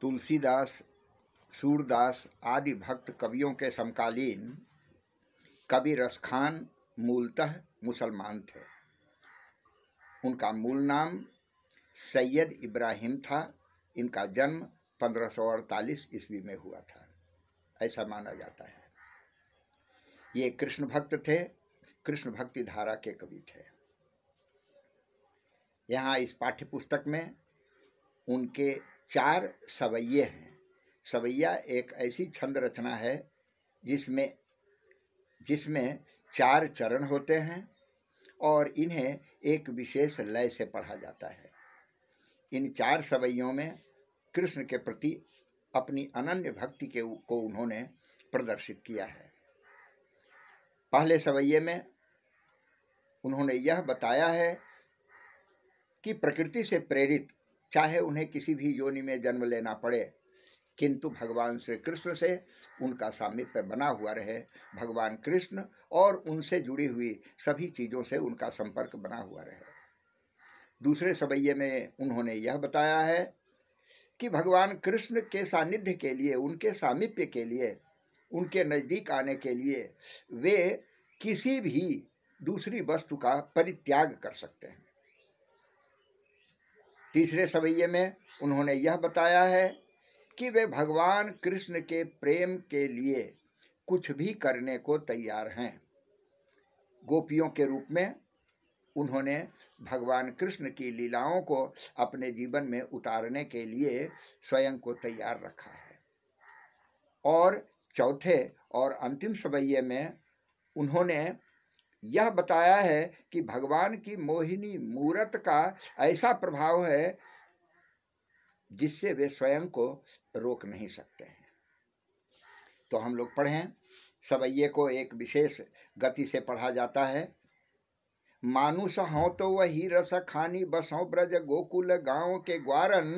तुलसीदास सूरदास आदि भक्त कवियों के समकालीन कवि रसखान मूलतः मुसलमान थे उनका मूल नाम सैयद इब्राहिम था इनका जन्म पंद्रह सौ अड़तालीस ईस्वी में हुआ था ऐसा माना जाता है ये कृष्ण भक्त थे कृष्ण भक्ति धारा के कवि थे यहाँ इस पाठ्य पुस्तक में उनके चार सवैये हैं सवैया एक ऐसी छंद रचना है जिसमें जिसमें चार चरण होते हैं और इन्हें एक विशेष लय से पढ़ा जाता है इन चार सवैयों में कृष्ण के प्रति अपनी अनन्य भक्ति के को उन्होंने प्रदर्शित किया है पहले सवैये में उन्होंने यह बताया है कि प्रकृति से प्रेरित चाहे उन्हें किसी भी योनि में जन्म लेना पड़े किंतु भगवान श्री कृष्ण से उनका सामिप्य बना हुआ रहे भगवान कृष्ण और उनसे जुड़ी हुई सभी चीज़ों से उनका संपर्क बना हुआ रहे दूसरे सवैये में उन्होंने यह बताया है कि भगवान कृष्ण के सानिध्य के लिए उनके सामिप्य के लिए उनके नज़दीक आने के लिए वे किसी भी दूसरी वस्तु का परित्याग कर सकते हैं तीसरे सवैये में उन्होंने यह बताया है कि वे भगवान कृष्ण के प्रेम के लिए कुछ भी करने को तैयार हैं गोपियों के रूप में उन्होंने भगवान कृष्ण की लीलाओं को अपने जीवन में उतारने के लिए स्वयं को तैयार रखा है और चौथे और अंतिम सवैये में उन्होंने यह बताया है कि भगवान की मोहिनी मूरत का ऐसा प्रभाव है जिससे वे स्वयं को रोक नहीं सकते हैं तो हम लोग पढ़ें सवैये को एक विशेष गति से पढ़ा जाता है मानुष हों तो वही रस खानी बसों ब्रज गोकुल गांव के ग्वारन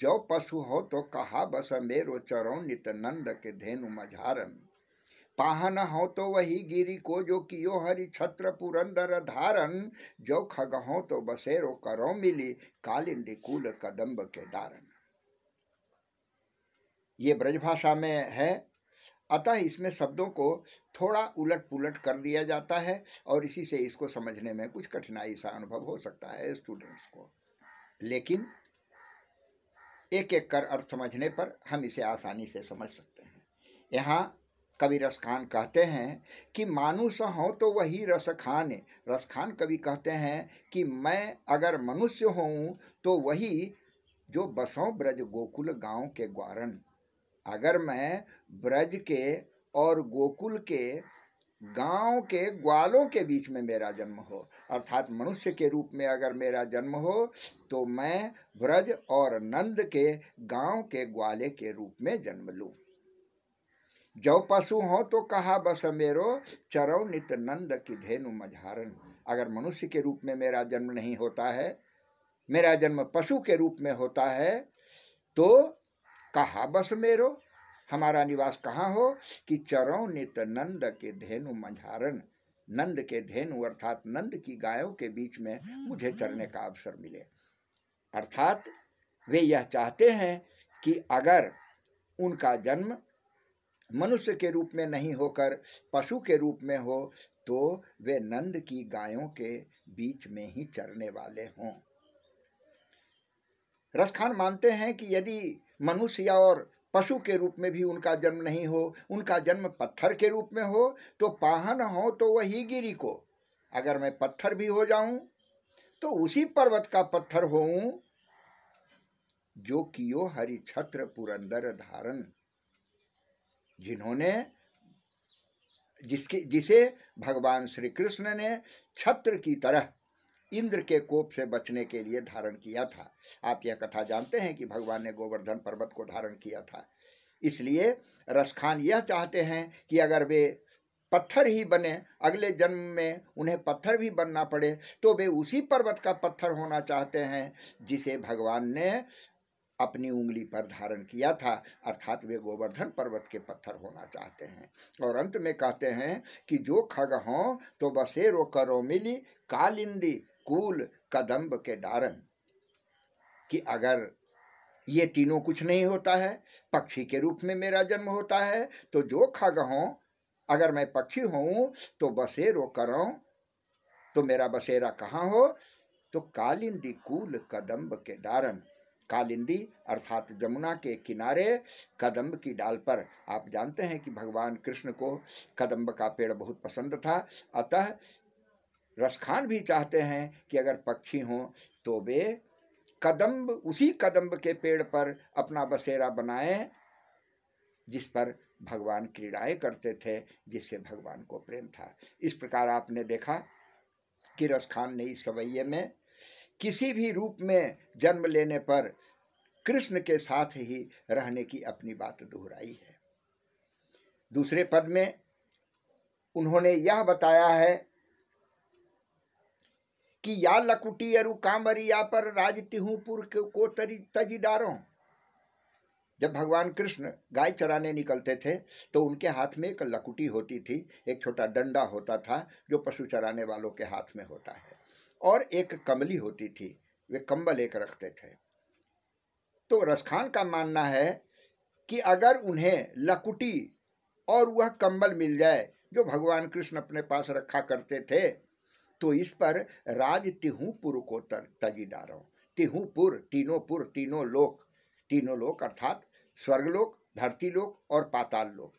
जो पशु हो तो कहा बस मेरो चरो नित नंद के धेनु मझारन पाहन हो तो वही गिरी को जो कियो हरि छत्र पुरंदर धारण जो खग हो तो बसेरो करो मिली कालिंदी कुल कदम्ब के डारन ये ब्रजभाषा में है अतः इसमें शब्दों को थोड़ा उलट पुलट कर दिया जाता है और इसी से इसको समझने में कुछ कठिनाई सा अनुभव हो सकता है स्टूडेंट्स को लेकिन एक एक कर अर्थ समझने पर हम इसे आसानी से समझ सकते हैं यहाँ कवि रसखान कहते हैं कि मानुष हों तो वही रस खान कवि कहते हैं कि मैं अगर मनुष्य हूँ तो वही जो बसों ब्रज गोकुल गांव के ग्वारन अगर मैं ब्रज के और गोकुल के गांव के ग्वालों के बीच में मेरा जन्म हो अर्थात मनुष्य के रूप में अगर मेरा जन्म हो तो मैं ब्रज और नंद के गांव के ग्वाले के रूप में जन्म लूँ जो पशु हो तो कहा बस मेरो चरव नित नंद की धेनु मझारन अगर मनुष्य के रूप में मेरा जन्म नहीं होता है मेरा जन्म पशु के रूप में होता है तो कहा बस मेरो हमारा निवास कहाँ हो कि चरव नित नंद के धेनु मझारन नंद के धेनु अर्थात नंद की गायों के बीच में मुझे चरने का अवसर मिले अर्थात वे यह चाहते हैं कि अगर उनका जन्म मनुष्य के रूप में नहीं होकर पशु के रूप में हो तो वे नंद की गायों के बीच में ही चरने वाले हों रसखान मानते हैं कि यदि मनुष्य और पशु के रूप में भी उनका जन्म नहीं हो उनका जन्म पत्थर के रूप में हो तो पाहन हो तो वही गिरी को अगर मैं पत्थर भी हो जाऊं तो उसी पर्वत का पत्थर होऊं जो कियो हरि छत्र पुरंदर धारण जिन्होंने जिसके जिसे भगवान श्री कृष्ण ने छत्र की तरह इंद्र के कोप से बचने के लिए धारण किया था आप यह कथा जानते हैं कि भगवान ने गोवर्धन पर्वत को धारण किया था इसलिए रसखान यह चाहते हैं कि अगर वे पत्थर ही बने अगले जन्म में उन्हें पत्थर भी बनना पड़े तो वे उसी पर्वत का पत्थर होना चाहते हैं जिसे भगवान ने अपनी उंगली पर धारण किया था अर्थात वे गोवर्धन पर्वत के पत्थर होना चाहते हैं और अंत में कहते हैं कि जो खग हों तो बसेरो करो मिली कालिंदी कूल कदम्ब के डारन कि अगर ये तीनों कुछ नहीं होता है पक्षी के रूप में मेरा जन्म होता है तो जो खग हों अगर मैं पक्षी हूँ तो बसेरो करो तो मेरा बसेरा कहाँ हो तो कालिंदी कूल कदम्ब के डारन कालिंदी अर्थात जमुना के किनारे कदम्ब की डाल पर आप जानते हैं कि भगवान कृष्ण को कदम्ब का पेड़ बहुत पसंद था अतः रसखान भी चाहते हैं कि अगर पक्षी हों तो वे कदम्ब उसी कदम्ब के पेड़ पर अपना बसेरा बनाएं जिस पर भगवान क्रीड़ाएँ करते थे जिससे भगवान को प्रेम था इस प्रकार आपने देखा कि रसखान ने इस सवैये में किसी भी रूप में जन्म लेने पर कृष्ण के साथ ही रहने की अपनी बात दोहराई है दूसरे पद में उन्होंने यह बताया है कि या लकुटी अरु कामरिया पर राज तिहूपुर को तरी डारो जब भगवान कृष्ण गाय चराने निकलते थे तो उनके हाथ में एक लकुटी होती थी एक छोटा डंडा होता था जो पशु चराने वालों के हाथ में होता है और एक कमली होती थी वे कंबल एक रखते थे तो रसखान का मानना है कि अगर उन्हें लकुटी और वह कंबल मिल जाए जो भगवान कृष्ण अपने पास रखा करते थे तो इस पर राज तिहूपुर को तर तजी डारो तिहूपुर तीनों पुर तीनों लोक तीनों लोक अर्थात स्वर्गलोक धरती लोक और पाताल लोक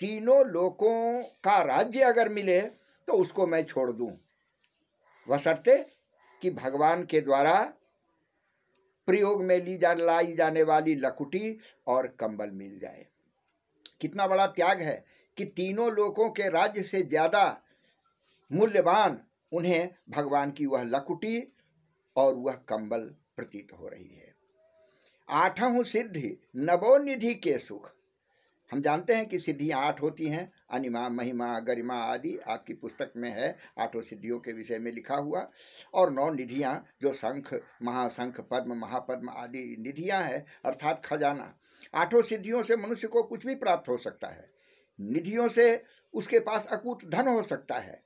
तीनों लोकों का राज्य अगर मिले तो उसको मैं छोड़ दूँ बशर्ते कि भगवान के द्वारा प्रयोग में ली जा लाई जाने वाली लकुटी और कंबल मिल जाए कितना बड़ा त्याग है कि तीनों लोगों के राज्य से ज़्यादा मूल्यवान उन्हें भगवान की वह लकुटी और वह कंबल प्रतीत हो रही है आठों सिद्धि नवोनिधि के सुख हम जानते हैं कि सिद्धियाँ आठ होती हैं अनिमा महिमा गरिमा आदि आपकी पुस्तक में है आठों सिद्धियों के विषय में लिखा हुआ और नौ निधियाँ जो शंख महासंख पद्म महापद्म आदि निधियाँ हैं अर्थात खजाना आठों सिद्धियों से मनुष्य को कुछ भी प्राप्त हो सकता है निधियों से उसके पास अकूत धन हो सकता है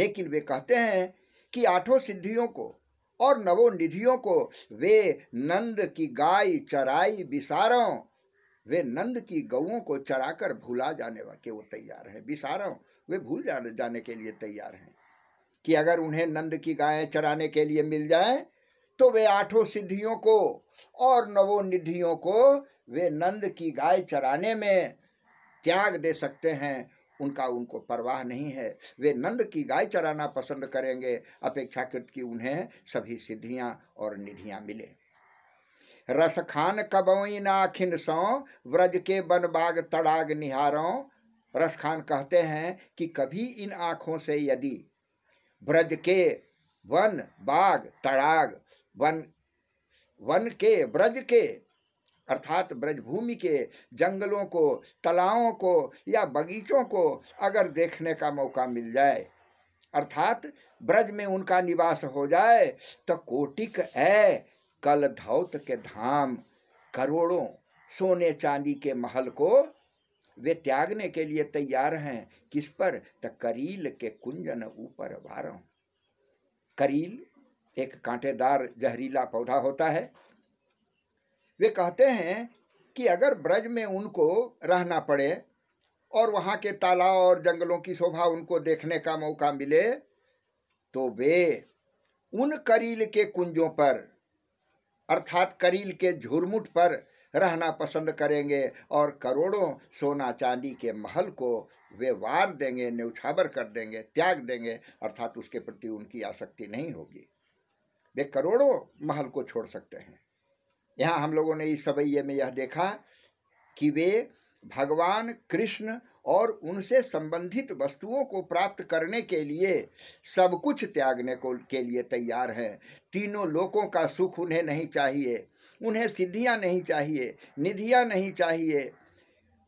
लेकिन वे कहते हैं कि आठों सिद्धियों को और नवो निधियों को वे नंद की गाय चराई बिसारों वे नंद की गौं को चराकर भुला जाने के वो तैयार हैं बिसारों वे भूल जाने जाने के लिए तैयार हैं कि अगर उन्हें नंद की गायें चराने के लिए मिल जाए तो वे आठों सिद्धियों को और नवो निधियों को वे नंद की गाय चराने में त्याग दे सकते हैं उनका उनको परवाह नहीं है वे नंद की गाय चराना पसंद करेंगे अपेक्षाकृत कि उन्हें सभी सिद्धियां और निधियां मिलें रस खान कबई नाखिन सो व्रज के बाग तड़ाग निहारों रस खान कहते हैं कि कभी इन आँखों से यदि ब्रज के वन बाग तड़ाग वन वन के ब्रज के अर्थात ब्रजभूमि के जंगलों को तलाओं को या बगीचों को अगर देखने का मौका मिल जाए अर्थात ब्रज में उनका निवास हो जाए तो कोटिक ऐ कल धौत के धाम करोड़ों सोने चांदी के महल को वे त्यागने के लिए तैयार हैं किस पर त करील के कुंजन ऊपर वारों करील एक कांटेदार जहरीला पौधा होता है वे कहते हैं कि अगर ब्रज में उनको रहना पड़े और वहाँ के तालाब और जंगलों की शोभा उनको देखने का मौका मिले तो वे उन करील के कुंजों पर अर्थात करील के झुरमुट पर रहना पसंद करेंगे और करोड़ों सोना चांदी के महल को वे वार देंगे न्यौछावर कर देंगे त्याग देंगे अर्थात उसके प्रति उनकी आसक्ति नहीं होगी वे करोड़ों महल को छोड़ सकते हैं यहाँ हम लोगों ने इस सवैये में यह देखा कि वे भगवान कृष्ण और उनसे संबंधित वस्तुओं को प्राप्त करने के लिए सब कुछ त्यागने को के लिए तैयार हैं तीनों लोगों का सुख उन्हें नहीं चाहिए उन्हें सिद्धियां नहीं चाहिए निधियां नहीं चाहिए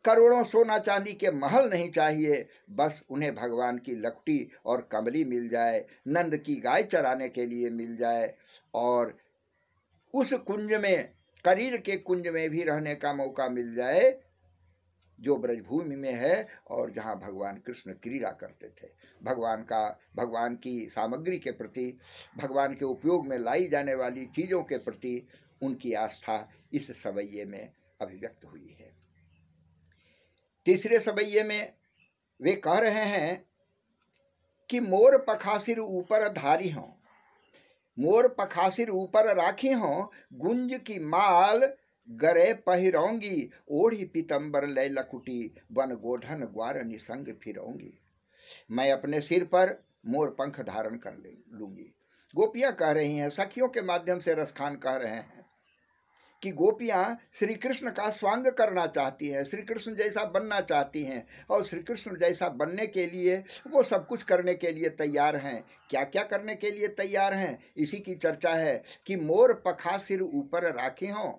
करोड़ों सोना चांदी के महल नहीं चाहिए बस उन्हें भगवान की लकटी और कमली मिल जाए नंद की गाय चराने के लिए मिल जाए और उस कुंज में करील के कुंज में भी रहने का मौका मिल जाए जो ब्रजभूमि में है और जहाँ भगवान कृष्ण क्रीड़ा करते थे भगवान का भगवान की सामग्री के प्रति भगवान के उपयोग में लाई जाने वाली चीज़ों के प्रति उनकी आस्था इस सवैये में अभिव्यक्त हुई है तीसरे सवैये में वे कह रहे हैं कि मोर पखासिर ऊपर धारी हों मोर पखासिर ऊपर राखी हों गुंज की माल गरे पहिरोंगी ओढ़ी पीतंबर लय लकुटी वन गोधन ग्वार निसंग फिरोंगी मैं अपने सिर पर मोर पंख धारण कर ले लूंगी गोपियाँ कह रही हैं सखियों के माध्यम से रसखान कह रहे हैं कि गोपियाँ श्री कृष्ण का स्वांग करना चाहती हैं श्री कृष्ण जैसा बनना चाहती हैं और श्री कृष्ण जैसा बनने के लिए वो सब कुछ करने के लिए तैयार हैं क्या क्या करने के लिए तैयार हैं इसी की चर्चा है कि मोर पखा सिर ऊपर राखी हों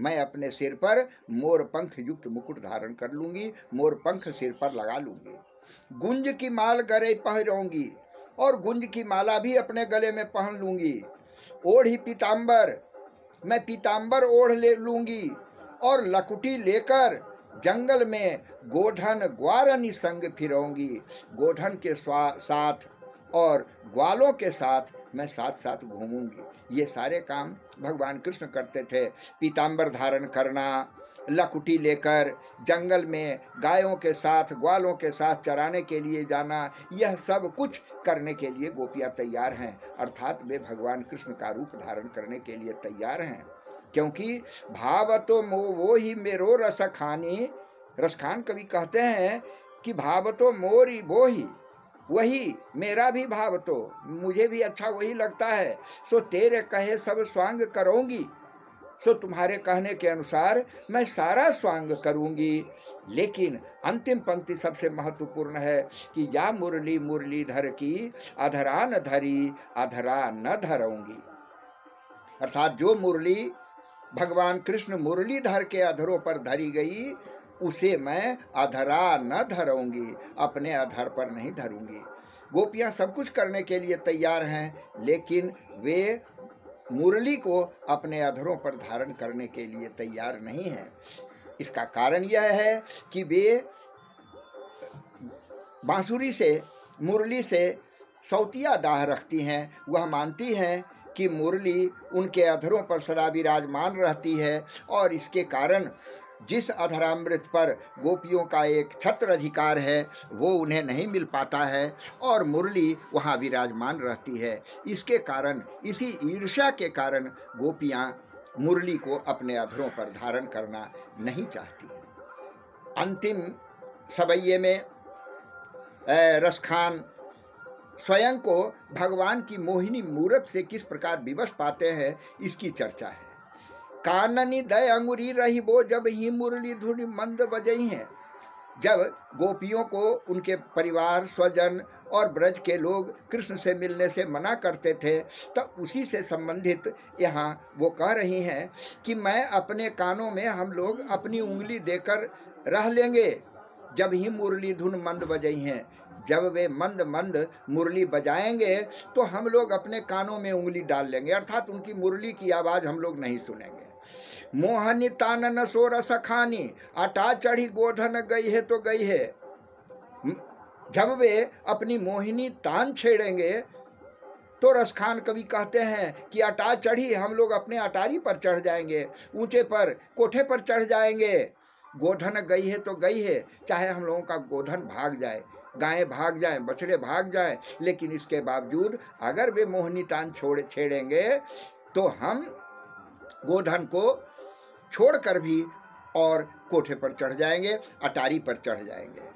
मैं अपने सिर पर मोर पंख युक्त मुकुट धारण कर लूँगी मोर पंख सिर पर लगा लूँगी गुंज की माल गरे पहनूंगी और गुंज की माला भी अपने गले में पहन लूँगी ओढ़ी पीताम्बर मैं पीताम्बर ओढ़ ले लूँगी और लकुटी लेकर जंगल में गोधन ग्वारनी संग फिरऊंगी गोधन के साथ और ग्वालों के साथ मैं साथ साथ घूमूंगी ये सारे काम भगवान कृष्ण करते थे पीताम्बर धारण करना लकुटी लेकर जंगल में गायों के साथ ग्वालों के साथ चराने के लिए जाना यह सब कुछ करने के लिए गोपियाँ तैयार हैं अर्थात वे भगवान कृष्ण का रूप धारण करने के लिए तैयार हैं क्योंकि भाव तो मो वो ही मेरो रसखानी रसखान कवि कहते हैं कि भाव तो मोरी वो ही वही मेरा भी भाव तो मुझे भी अच्छा वही लगता है सो तेरे कहे सब स्वांग करूंगी सो तुम्हारे कहने के अनुसार मैं सारा स्वांग करूंगी लेकिन अंतिम पंक्ति सबसे महत्वपूर्ण है कि या मुरली मुरली धर की अधरा न धरी अधरा न धरूंगी अर्थात जो मुरली भगवान कृष्ण मुरलीधर के अधरों पर धरी गई उसे मैं अधरा न धरूंगी अपने अधर पर नहीं धरूंगी गोपियाँ सब कुछ करने के लिए तैयार हैं लेकिन वे मुरली को अपने अधरों पर धारण करने के लिए तैयार नहीं हैं इसका कारण यह है कि वे बांसुरी से मुरली से सौतिया डाह रखती हैं वह मानती हैं कि मुरली उनके अधरों पर सदा विराजमान रहती है और इसके कारण जिस अधरामृत पर गोपियों का एक छत्र अधिकार है वो उन्हें नहीं मिल पाता है और मुरली वहाँ विराजमान रहती है इसके कारण इसी ईर्ष्या के कारण गोपियाँ मुरली को अपने अधरों पर धारण करना नहीं चाहती अंतिम सवैये में रसखान स्वयं को भगवान की मोहिनी मूर्त से किस प्रकार विवश पाते हैं इसकी चर्चा है काननी दय अंगुरी रही वो जब ही मुरली धुन मंद बजई हैं जब गोपियों को उनके परिवार स्वजन और ब्रज के लोग कृष्ण से मिलने से मना करते थे तो उसी से संबंधित यहाँ वो कह रही हैं कि मैं अपने कानों में हम लोग अपनी उंगली देकर रह लेंगे जब ही मुरली धुन मंद बजई हैं जब वे मंद मंद मुरली बजाएंगे तो हम लोग अपने कानों में उंगली डाल लेंगे अर्थात उनकी मुरली की आवाज़ हम लोग नहीं सुनेंगे मोहनी तानन सोर सखानी अटा चढ़ी गोधन गई है तो गई है हम्म, जब वे अपनी मोहिनी तान छेड़ेंगे तो रसखान कवि कहते हैं कि अटा चढ़ी हम लोग अपने अटारी पर चढ़ जाएंगे ऊंचे पर कोठे पर चढ़ जाएंगे गोधन गई है तो गई है चाहे हम लोगों का गोधन भाग जाए गायें भाग जाएं बछड़े भाग जाएं लेकिन इसके बावजूद अगर वे मोहनी तान छोड़ छेड़ेंगे तो हम गोधन को छोड़कर भी और कोठे पर चढ़ जाएंगे अटारी पर चढ़ जाएंगे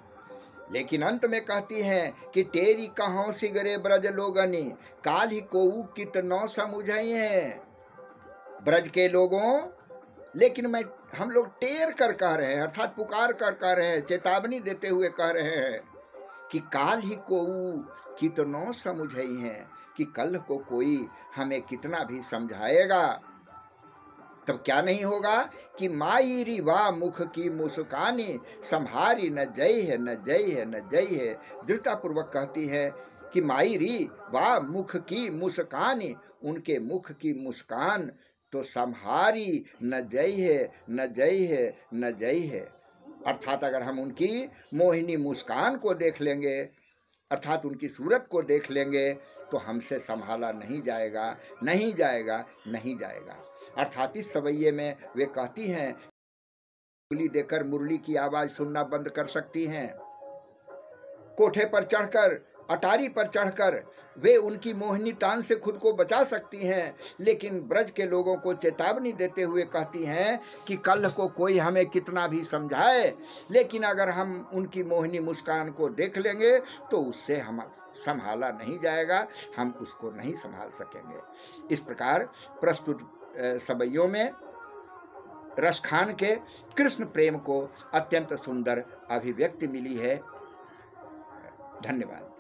लेकिन अंत में कहती हैं कि टेरी कहाँ सिगरे ब्रज लोगनी काल ही को कितनो समुझे हैं ब्रज के लोगों लेकिन मैं हम लोग टेर कर कह रहे हैं अर्थात पुकार कर कह रहे हैं चेतावनी देते हुए कह रहे हैं कि काल ही को कितनो समझई है कि कल को कोई हमें कितना भी समझाएगा तब क्या नहीं होगा कि माईरी वाह मुख की मुस्कानी संहारी न जय है न जय है न जय है दृढ़तापूर्वक कहती है कि माईरी वाह मुख की मुस्कानी उनके मुख की मुस्कान तो संहारी न जय है न जय है न जय है अर्थात अगर हम उनकी मोहिनी मुस्कान को देख लेंगे अर्थात उनकी सूरत को देख लेंगे तो हमसे संभाला नहीं जाएगा नहीं जाएगा नहीं जाएगा अर्थात इस सवैये में वे कहती हैं उंगली देकर मुरली की आवाज़ सुनना बंद कर सकती हैं कोठे पर चढ़कर अटारी पर चढ़कर वे उनकी मोहिनी तान से खुद को बचा सकती हैं लेकिन ब्रज के लोगों को चेतावनी देते हुए कहती हैं कि कल को कोई हमें कितना भी समझाए लेकिन अगर हम उनकी मोहिनी मुस्कान को देख लेंगे तो उससे हम संभाला नहीं जाएगा हम उसको नहीं संभाल सकेंगे इस प्रकार प्रस्तुत सबैयों में रस खान के कृष्ण प्रेम को अत्यंत सुंदर अभिव्यक्ति मिली है धन्यवाद